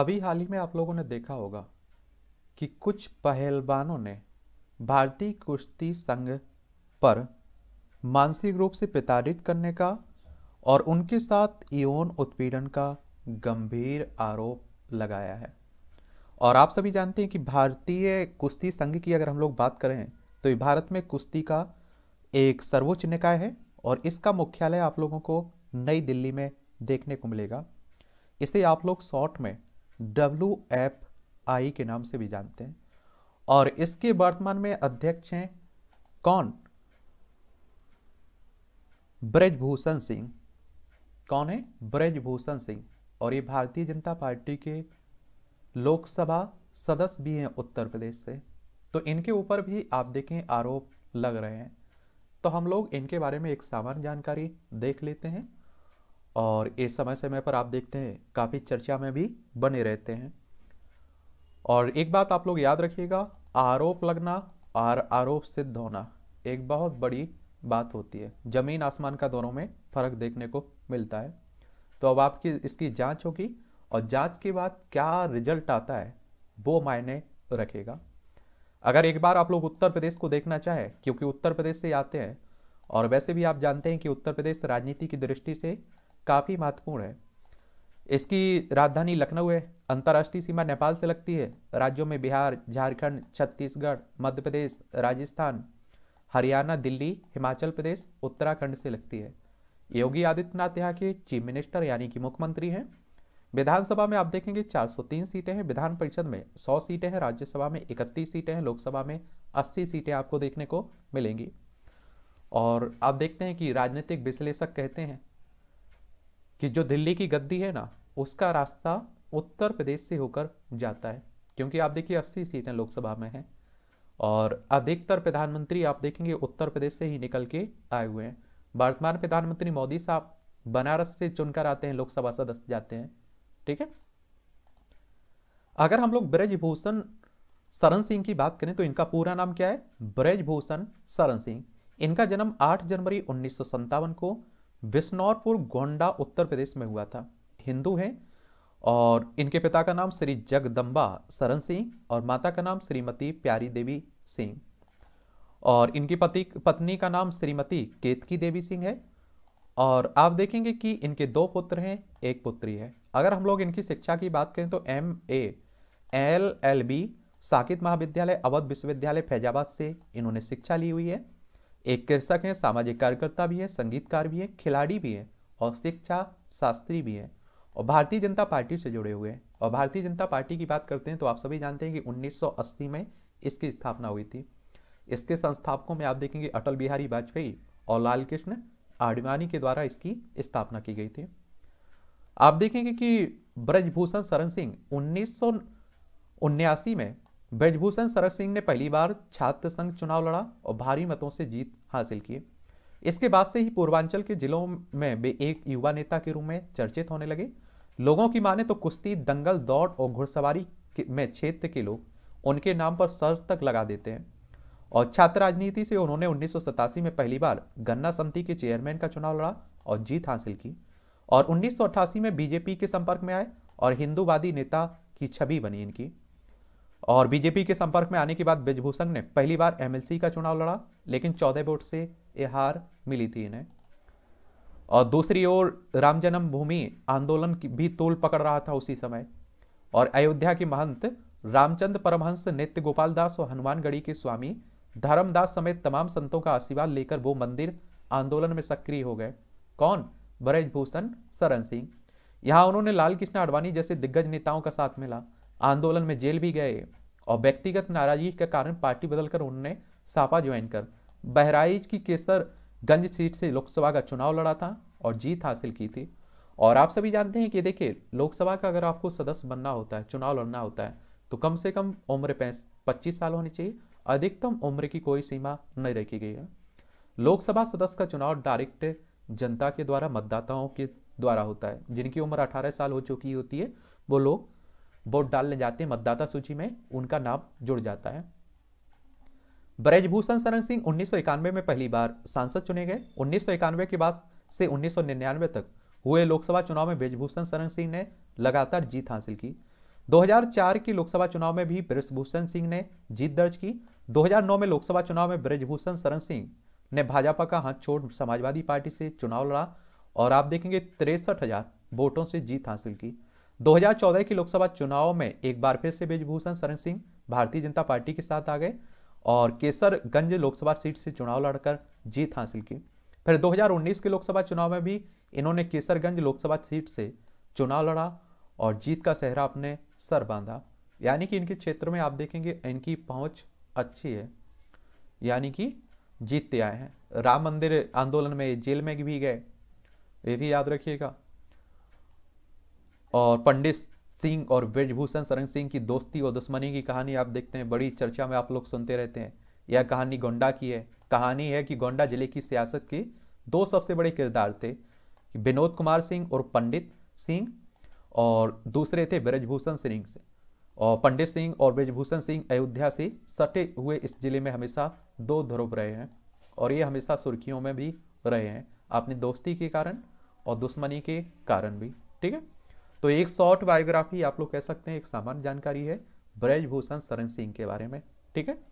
अभी हाल ही में आप लोगों ने देखा होगा कि कुछ पहलवानों ने भारतीय कुश्ती संघ पर मानसिक रूप से प्रताड़ित करने का और उनके साथ यौन उत्पीड़न का गंभीर आरोप लगाया है और आप सभी जानते हैं कि भारतीय कुश्ती संघ की अगर हम लोग बात करें तो ये भारत में कुश्ती का एक सर्वोच्च निकाय है और इसका मुख्यालय आप लोगों को नई दिल्ली में देखने को मिलेगा इसे आप लोग शॉर्ट में डब्ल्यू एफ आई के नाम से भी जानते हैं और इसके वर्तमान में अध्यक्ष हैं कौन ब्रजभूषण सिंह कौन है ब्रजभूषण सिंह और ये भारतीय जनता पार्टी के लोकसभा सदस्य भी हैं उत्तर प्रदेश से तो इनके ऊपर भी आप देखें आरोप लग रहे हैं तो हम लोग इनके बारे में एक सामान्य जानकारी देख लेते हैं और ये समय समय पर आप देखते हैं काफ़ी चर्चा में भी बने रहते हैं और एक बात आप लोग याद रखिएगा आरोप लगना और आरोप सिद्ध होना एक बहुत बड़ी बात होती है ज़मीन आसमान का दोनों में फर्क देखने को मिलता है तो अब आपकी इसकी जांच होगी और जांच के बाद क्या रिजल्ट आता है वो मायने रखेगा अगर एक बार आप लोग उत्तर प्रदेश को देखना चाहें क्योंकि उत्तर प्रदेश से आते हैं और वैसे भी आप जानते हैं कि उत्तर प्रदेश राजनीति की दृष्टि से काफ़ी महत्वपूर्ण है इसकी राजधानी लखनऊ है अंतर्राष्ट्रीय सीमा नेपाल से लगती है राज्यों में बिहार झारखंड छत्तीसगढ़ मध्य प्रदेश राजस्थान हरियाणा दिल्ली हिमाचल प्रदेश उत्तराखंड से लगती है योगी आदित्यनाथ यहाँ के चीफ मिनिस्टर यानी कि मुख्यमंत्री हैं विधानसभा में आप देखेंगे 403 सीटें हैं विधान परिषद में 100 सीटें हैं राज्यसभा में 31 सीटें हैं लोकसभा में 80 सीटें आपको देखने को मिलेंगी और आप देखते हैं कि राजनीतिक विश्लेषक कहते हैं कि जो दिल्ली की गद्दी है ना उसका रास्ता उत्तर प्रदेश से होकर जाता है क्योंकि आप देखिए अस्सी सीटें लोकसभा में हैं और अधिकतर प्रधानमंत्री आप देखेंगे उत्तर प्रदेश से ही निकल के आए हुए हैं वर्तमान प्रधानमंत्री मोदी साहब बनारस से चुनकर आते हैं लोकसभा सदस्य जाते हैं ठीक है अगर हम लोग ब्रजभूषण सरन सिंह की बात करें तो इनका पूरा नाम क्या है ब्रजभूषण सरन सिंह इनका जन्म 8 जनवरी उन्नीस को बिस्नौरपुर गोंडा उत्तर प्रदेश में हुआ था हिंदू हैं और इनके पिता का नाम श्री जगदम्बा सरन सिंह और माता का नाम श्रीमती प्यारी देवी सिंह और इनकी पति पत्नी का नाम श्रीमती केतकी देवी सिंह है और आप देखेंगे कि इनके दो पुत्र हैं एक पुत्री है अगर हम लोग इनकी शिक्षा की बात करें तो M A L L B Saket महाविद्यालय अवध विश्वविद्यालय फैजाबाद से इन्होंने शिक्षा ली हुई है एक कृषक हैं सामाजिक कार्यकर्ता भी हैं संगीतकार भी हैं खिलाड़ी भी हैं और शिक्षा शास्त्री भी हैं और भारतीय जनता पार्टी से जुड़े हुए हैं और भारतीय जनता पार्टी की बात करते हैं तो आप सभी जानते हैं कि 1980 में इसकी स्थापना हुई थी इसके संस्थापकों में आप देखेंगे अटल बिहारी वाजपेयी और लाल कृष्ण आडवाणी के द्वारा इसकी स्थापना की गई थी आप देखेंगे कि ब्रजभूषण शरण सिंह उन्नीस में ब्रजभूषण शरद सिंह ने पहली बार छात्र संघ चुनाव लड़ा और भारी मतों से जीत हासिल की इसके बाद से ही पूर्वांचल के जिलों में वे एक युवा नेता के रूप में चर्चित होने लगे लोगों की माने तो कुश्ती दंगल दौड़ और घुड़सवारी में क्षेत्र के लोग उनके नाम पर सर तक लगा देते हैं और छात्र राजनीति से उन्होंने उन्नीस में पहली बार गन्ना समिति के चेयरमैन का चुनाव लड़ा और जीत हासिल की और उन्नीस में बीजेपी के संपर्क में आए और हिंदूवादी नेता की छवि बनी इनकी और बीजेपी के संपर्क में आने के बाद ब्रजभूषण ने पहली बार एमएलसी का चुनाव लड़ा लेकिन चौदह वोट से ये हार मिली थी इन्हें और दूसरी ओर राम जन्मभूमि आंदोलन की भी तोल पकड़ रहा था उसी समय और अयोध्या के महंत रामचंद्र परमहंस नित्य गोपाल दास और हनुमानगढ़ी के स्वामी धर्मदास समेत तमाम संतों का आशीर्वाद लेकर वो मंदिर आंदोलन में सक्रिय हो गए कौन ब्रजभूषण शरण सिंह यहाँ उन्होंने लाल कृष्ण आडवाणी जैसे दिग्गज नेताओं का साथ मिला आंदोलन में जेल भी गए और व्यक्तिगत नाराजगी के कारण पार्टी बदलकर उन्होंने सापा ज्वाइन कर बहराइच की केसरगंज सीट से लोकसभा का चुनाव लड़ा था और जीत हासिल की थी और आप सभी जानते हैं कि देखिए लोकसभा का अगर आपको सदस्य बनना होता है चुनाव लड़ना होता है तो कम से कम उम्र पच्चीस साल होनी चाहिए अधिकतम उम्र की कोई सीमा नहीं रखी गई है लोकसभा सदस्य का चुनाव डायरेक्ट जनता के द्वारा मतदाताओं के द्वारा होता है जिनकी उम्र 18 साल हो चुकी होती है वो लोग वोट डालने जाते हैं मतदाता सूची में उनका नाम जुड़ जाता है ब्रजभूषण शरण सिंह उन्नीस में पहली बार सांसद चुने गए उन्नीस के बाद से उन्नीस तक हुए लोकसभा चुनाव में ब्रजभूषण शरण सिंह ने लगातार जीत हासिल की 2004 की लोकसभा चुनाव में भी ब्रजभूषण सिंह ने जीत दर्ज की 2009 में लोकसभा चुनाव में ब्रजभूषण शरण सिंह ने भाजपा का हाथ छोड़ समाजवादी पार्टी से चुनाव लड़ा और आप देखेंगे तिरसठ वोटों से जीत हासिल की 2014 के लोकसभा चुनाव में एक बार फिर से बेजभूषण शरण सिंह भारतीय जनता पार्टी के साथ आ गए और केसरगंज लोकसभा सीट से चुनाव लड़कर जीत हासिल की फिर 2019 के लोकसभा चुनाव में भी इन्होंने केसरगंज लोकसभा सीट से चुनाव लड़ा और जीत का सहरा अपने सर बांधा यानी कि इनके क्षेत्र में आप देखेंगे इनकी पहुँच अच्छी है यानी कि जीतते आए हैं राम मंदिर आंदोलन में जेल में भी गए ये भी याद रखिएगा और पंडित सिंह और ब्रजभूषण शरण सिंह की दोस्ती और दुश्मनी की कहानी आप देखते हैं बड़ी चर्चा में आप लोग सुनते रहते हैं यह कहानी गोंडा की है कहानी है कि गोंडा जिले की सियासत के दो सबसे बड़े किरदार थे विनोद कुमार सिंह और पंडित सिंह और दूसरे थे ब्रजभूषण सिंह से और पंडित सिंह और ब्रजभूषण सिंह अयोध्या से सटे हुए इस जिले में हमेशा दो ध्रुव रहे हैं और ये हमेशा सुर्खियों में भी रहे हैं अपनी दोस्ती के कारण और दुश्मनी के कारण भी ठीक है तो एक शॉर्ट बायोग्राफी आप लोग कह सकते हैं एक सामान्य जानकारी है ब्रजभूषण शरण सिंह के बारे में ठीक है